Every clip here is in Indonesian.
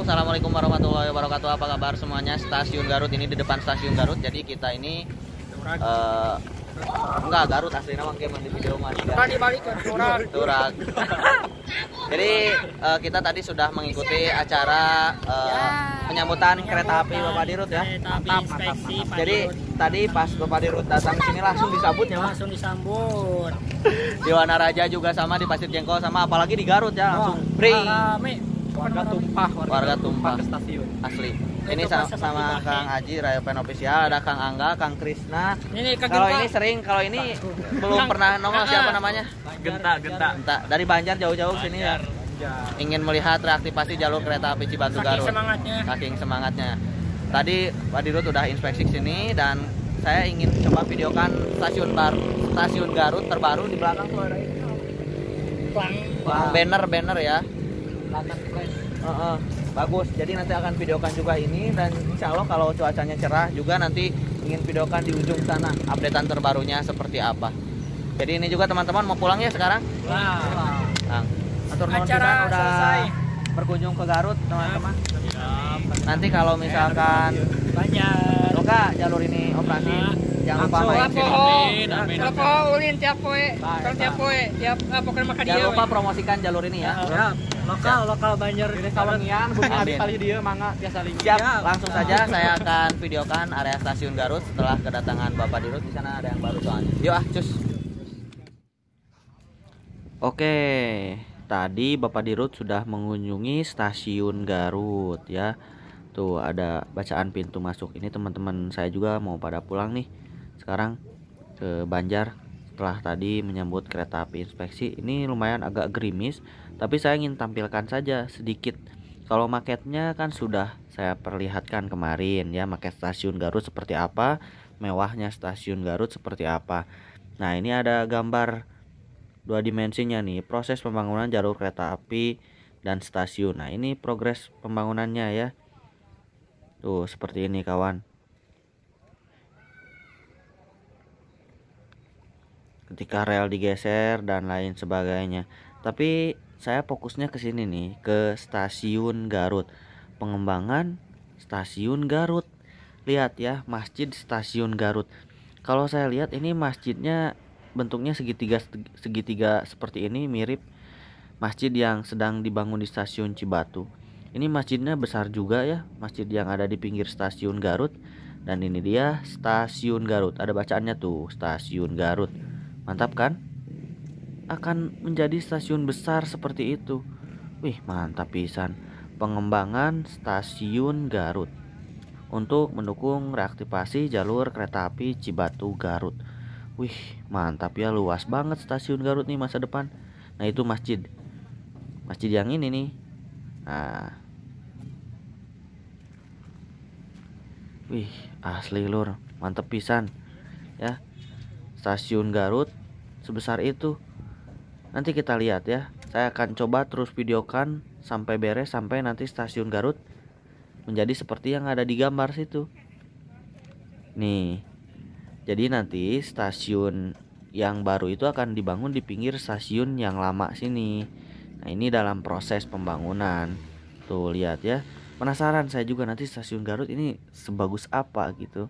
assalamualaikum warahmatullahi wabarakatuh. Apa kabar semuanya? Stasiun Garut ini di depan stasiun Garut. Jadi kita ini uh, enggak Garut asli nama kayak di video mah. Turak. Jadi uh, kita tadi sudah mengikuti acara uh, penyambutan kereta api Bapak Dirut ya. Mantap, mantap, mantap. Jadi tadi pas Bapak Dirut datang ke sini langsung disambut ya, Langsung disambut. di Wanaraja juga sama di Pasir Jengkol sama apalagi di Garut ya langsung. Free warga tumpah warga, warga tumpah, tumpah stasiun asli ini sama, sama Kang Haji Pen official ada Kang Angga Kang Krisna ini kalau ini sering kalau ini belum pernah nongol ah, ah. siapa namanya Genta Genta Genta dari Banjar jauh-jauh sini ya ingin melihat reaktivasi jalur kereta api Cibatu Garut saking semangatnya saking semangatnya tadi Pak Dirut udah inspeksi sini dan saya ingin coba videokan stasiun baru stasiun Garut terbaru di belakang tuh ada itu banner banner ya Fresh. Uh, uh, bagus. Jadi nanti akan videokan juga ini dan insya Allah kalau cuacanya cerah juga nanti ingin videokan di ujung sana updatean terbarunya seperti apa. Jadi ini juga teman-teman mau pulang ya sekarang? Pulang. Nah, atur Acara kita udah selesai. berkunjung ke Garut teman-teman. Nanti kalau misalkan banyak jalur ini operasi nah, jangan lupa main sini. Amin, ulin tiap poe, tiap poe, tiap apa ah, makan dia. Jangan lupa promosikan jalur ini ya lokal lokal Banjar di Kawangian Bumi kali dia mangga biasa lingkup. siap langsung saja saya akan videokan area stasiun Garut setelah kedatangan Bapak Dirut di sana ada yang baru soalnya yuk ah cus Oke, tadi Bapak Dirut sudah mengunjungi stasiun Garut ya. Tuh ada bacaan pintu masuk. Ini teman-teman saya juga mau pada pulang nih. Sekarang ke Banjar setelah tadi menyambut kereta api inspeksi ini lumayan agak gerimis tapi saya ingin tampilkan saja sedikit kalau maketnya kan sudah saya perlihatkan kemarin ya maket stasiun Garut seperti apa mewahnya stasiun Garut seperti apa nah ini ada gambar dua dimensinya nih proses pembangunan jalur kereta api dan stasiun nah ini progres pembangunannya ya tuh seperti ini kawan ketika rel digeser dan lain sebagainya. Tapi saya fokusnya ke sini nih, ke stasiun Garut. Pengembangan stasiun Garut. Lihat ya, masjid stasiun Garut. Kalau saya lihat ini masjidnya bentuknya segitiga segitiga seperti ini mirip masjid yang sedang dibangun di stasiun Cibatu. Ini masjidnya besar juga ya, masjid yang ada di pinggir stasiun Garut. Dan ini dia stasiun Garut. Ada bacaannya tuh, stasiun Garut. Mantap kan? Akan menjadi stasiun besar seperti itu. Wih, mantap pisan. Pengembangan stasiun Garut untuk mendukung reaktivasi jalur kereta api Cibatu Garut. Wih, mantap ya luas banget stasiun Garut nih masa depan. Nah, itu masjid. Masjid yang ini nih. Nah. Wih, asli lur, mantep pisan. Ya, stasiun Garut sebesar itu. Nanti kita lihat ya. Saya akan coba terus videokan sampai beres sampai nanti stasiun Garut menjadi seperti yang ada di gambar situ. Nih. Jadi nanti stasiun yang baru itu akan dibangun di pinggir stasiun yang lama sini. Nah, ini dalam proses pembangunan. Tuh, lihat ya. Penasaran saya juga nanti stasiun Garut ini sebagus apa gitu.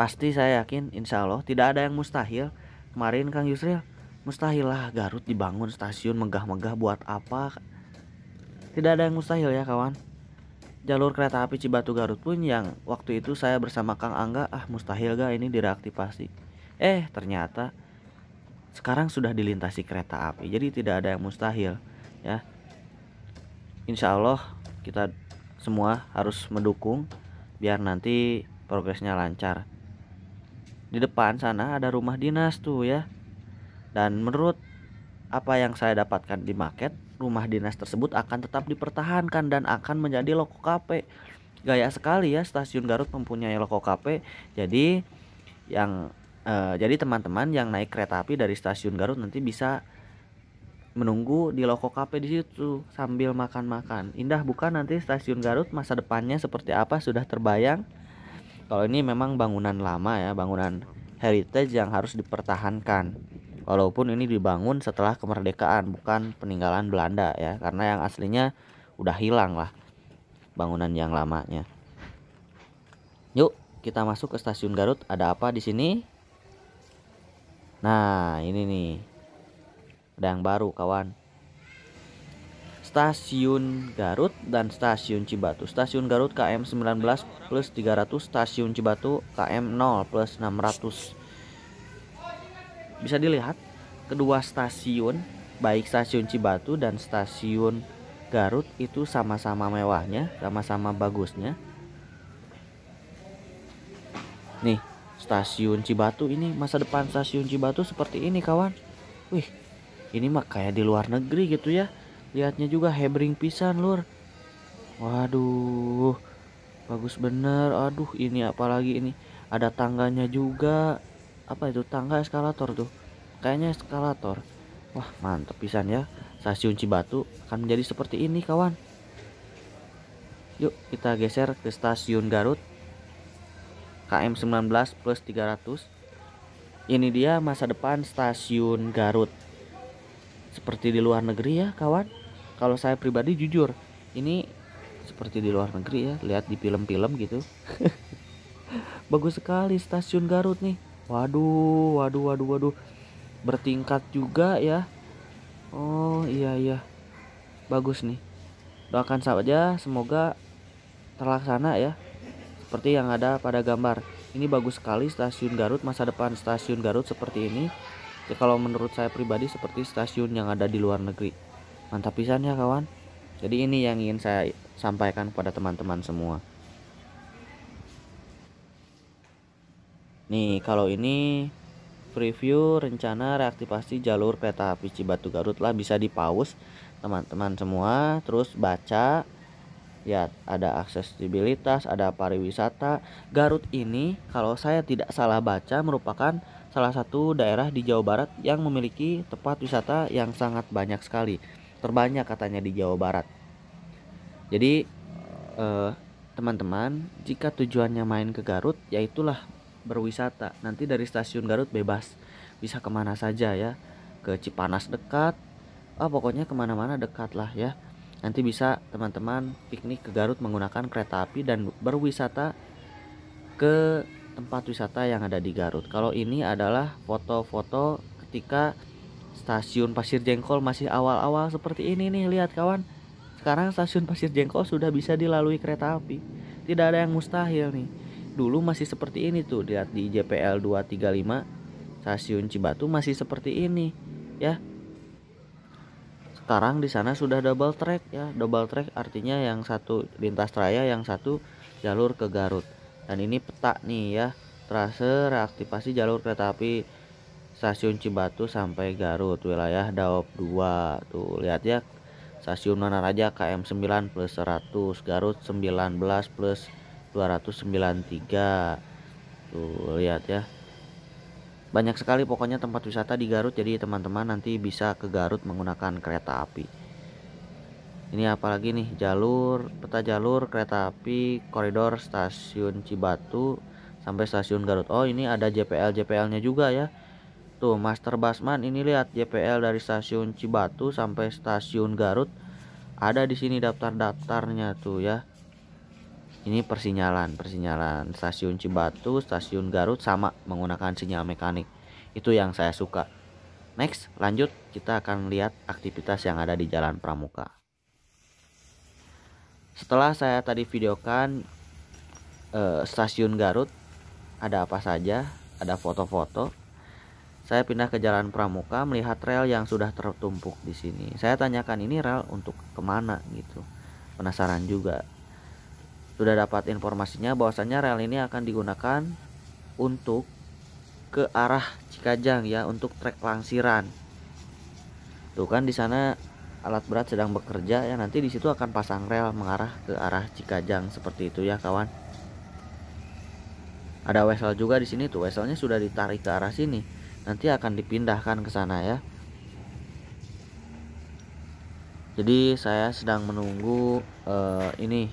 Pasti saya yakin insya Allah tidak ada yang mustahil. Kemarin Kang Yusril mustahil lah Garut dibangun stasiun megah-megah buat apa. Tidak ada yang mustahil ya kawan. Jalur kereta api Cibatu Garut pun yang waktu itu saya bersama Kang Angga ah mustahil ga ini direaktivasi. Eh ternyata sekarang sudah dilintasi kereta api jadi tidak ada yang mustahil ya. Insya Allah kita semua harus mendukung biar nanti progresnya lancar di depan sana ada rumah dinas tuh ya dan menurut apa yang saya dapatkan di market rumah dinas tersebut akan tetap dipertahankan dan akan menjadi loko KP gaya sekali ya stasiun Garut mempunyai loko KP jadi yang eh, jadi teman-teman yang naik kereta api dari stasiun Garut nanti bisa menunggu di loko KP di situ sambil makan-makan indah bukan nanti stasiun Garut masa depannya seperti apa sudah terbayang kalau ini memang bangunan lama ya bangunan heritage yang harus dipertahankan walaupun ini dibangun setelah kemerdekaan bukan peninggalan Belanda ya karena yang aslinya udah hilang lah bangunan yang lamanya yuk kita masuk ke stasiun Garut ada apa di sini nah ini nih ada yang baru kawan Stasiun Garut dan Stasiun Cibatu. Stasiun Garut KM 19 plus 300, Stasiun Cibatu KM 0 plus 600. Bisa dilihat kedua stasiun, baik Stasiun Cibatu dan Stasiun Garut itu sama-sama mewahnya, sama-sama bagusnya. Nih, Stasiun Cibatu ini masa depan Stasiun Cibatu seperti ini kawan. Wih, ini mah kayak di luar negeri gitu ya lihatnya juga hebring pisan lur waduh bagus bener aduh ini apalagi ini ada tangganya juga apa itu tangga eskalator tuh kayaknya eskalator wah mantep pisan ya stasiun Cibatu akan menjadi seperti ini kawan yuk kita geser ke stasiun Garut KM 19 plus 300 ini dia masa depan stasiun Garut seperti di luar negeri ya kawan kalau saya pribadi jujur ini seperti di luar negeri ya lihat di film-film gitu bagus sekali stasiun Garut nih waduh waduh waduh waduh bertingkat juga ya oh iya iya bagus nih doakan saja semoga terlaksana ya seperti yang ada pada gambar ini bagus sekali stasiun Garut masa depan stasiun Garut seperti ini ya, kalau menurut saya pribadi seperti stasiun yang ada di luar negeri mantap pisan ya kawan jadi ini yang ingin saya sampaikan kepada teman-teman semua nih kalau ini preview rencana reaktivasi jalur kereta api Cibatu Garut lah bisa di pause teman-teman semua terus baca ya ada aksesibilitas ada pariwisata Garut ini kalau saya tidak salah baca merupakan salah satu daerah di Jawa Barat yang memiliki tempat wisata yang sangat banyak sekali terbanyak katanya di Jawa Barat. Jadi eh, teman-teman, jika tujuannya main ke Garut, yaitulah berwisata. Nanti dari stasiun Garut bebas, bisa kemana saja ya, ke Cipanas dekat, ah pokoknya kemana-mana dekat lah ya. Nanti bisa teman-teman piknik ke Garut menggunakan kereta api dan berwisata ke tempat wisata yang ada di Garut. Kalau ini adalah foto-foto ketika Stasiun Pasir Jengkol masih awal-awal seperti ini nih, lihat kawan. Sekarang stasiun Pasir Jengkol sudah bisa dilalui kereta api. Tidak ada yang mustahil nih. Dulu masih seperti ini tuh, lihat di JPL 235 stasiun Cibatu masih seperti ini, ya. Sekarang di sana sudah double track ya. Double track artinya yang satu lintas raya, yang satu jalur ke Garut. Dan ini peta nih ya, trase reaktivasi jalur kereta api stasiun Cibatu sampai Garut wilayah Daop 2 tuh lihat ya stasiun Raja KM 9 plus 100 Garut 19 plus 293 tuh lihat ya banyak sekali pokoknya tempat wisata di Garut jadi teman-teman nanti bisa ke Garut menggunakan kereta api ini apalagi nih jalur peta jalur kereta api koridor stasiun Cibatu sampai stasiun Garut oh ini ada JPL JPL nya juga ya Tuh, Master Basman ini lihat JPL dari stasiun Cibatu sampai stasiun Garut. Ada di sini daftar-daftarnya tuh ya. Ini persinyalan, persinyalan stasiun Cibatu, stasiun Garut sama menggunakan sinyal mekanik. Itu yang saya suka. Next, lanjut kita akan lihat aktivitas yang ada di Jalan Pramuka. Setelah saya tadi videokan eh, stasiun Garut, ada apa saja, ada foto-foto, saya pindah ke jalan Pramuka melihat rel yang sudah tertumpuk di sini. Saya tanyakan ini rel untuk kemana gitu. Penasaran juga. Sudah dapat informasinya bahwasannya rel ini akan digunakan untuk ke arah Cikajang ya untuk trek Langsiran. Tuh kan di sana alat berat sedang bekerja ya nanti di situ akan pasang rel mengarah ke arah Cikajang seperti itu ya kawan. Ada wesel juga di sini tuh, weselnya sudah ditarik ke arah sini nanti akan dipindahkan ke sana ya jadi saya sedang menunggu uh, ini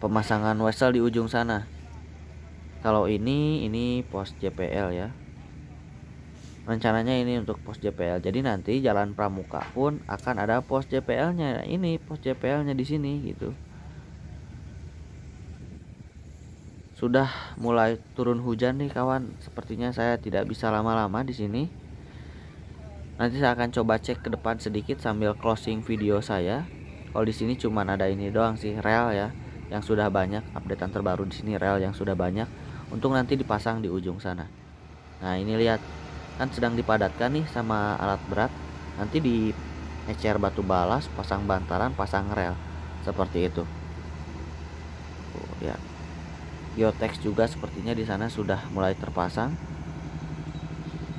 pemasangan wesel di ujung sana kalau ini ini pos JPL ya rencananya ini untuk pos JPL jadi nanti jalan pramuka pun akan ada pos JPL nya ini pos JPL nya di sini gitu Sudah mulai turun hujan nih kawan. Sepertinya saya tidak bisa lama-lama di sini. Nanti saya akan coba cek ke depan sedikit sambil closing video saya. Kalau di sini cuma ada ini doang sih rel ya yang sudah banyak updatean terbaru di sini rel yang sudah banyak untuk nanti dipasang di ujung sana. Nah, ini lihat kan sedang dipadatkan nih sama alat berat. Nanti di ecer batu balas, pasang bantaran, pasang rel seperti itu. Oh lihat. Ya. Biotex juga sepertinya di sana sudah mulai terpasang.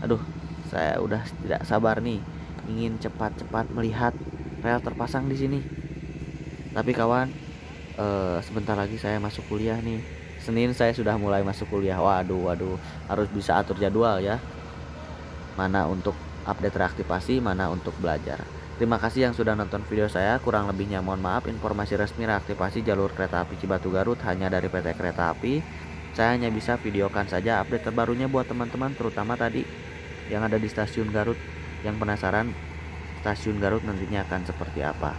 Aduh, saya udah tidak sabar nih ingin cepat-cepat melihat rel terpasang di sini. Tapi kawan, e, sebentar lagi saya masuk kuliah nih. Senin saya sudah mulai masuk kuliah. Waduh, waduh, harus bisa atur jadwal ya. Mana untuk update reaktivasi, mana untuk belajar. Terima kasih yang sudah nonton video saya. Kurang lebihnya mohon maaf. Informasi resmi reaktivasi jalur kereta api Cibatu Garut hanya dari PT Kereta Api. Saya hanya bisa videokan saja update terbarunya buat teman-teman terutama tadi yang ada di stasiun Garut yang penasaran stasiun Garut nantinya akan seperti apa.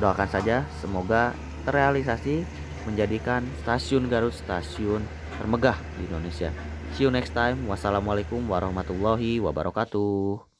Doakan saja semoga terrealisasi menjadikan stasiun Garut stasiun termegah di Indonesia. See you next time. Wassalamualaikum warahmatullahi wabarakatuh.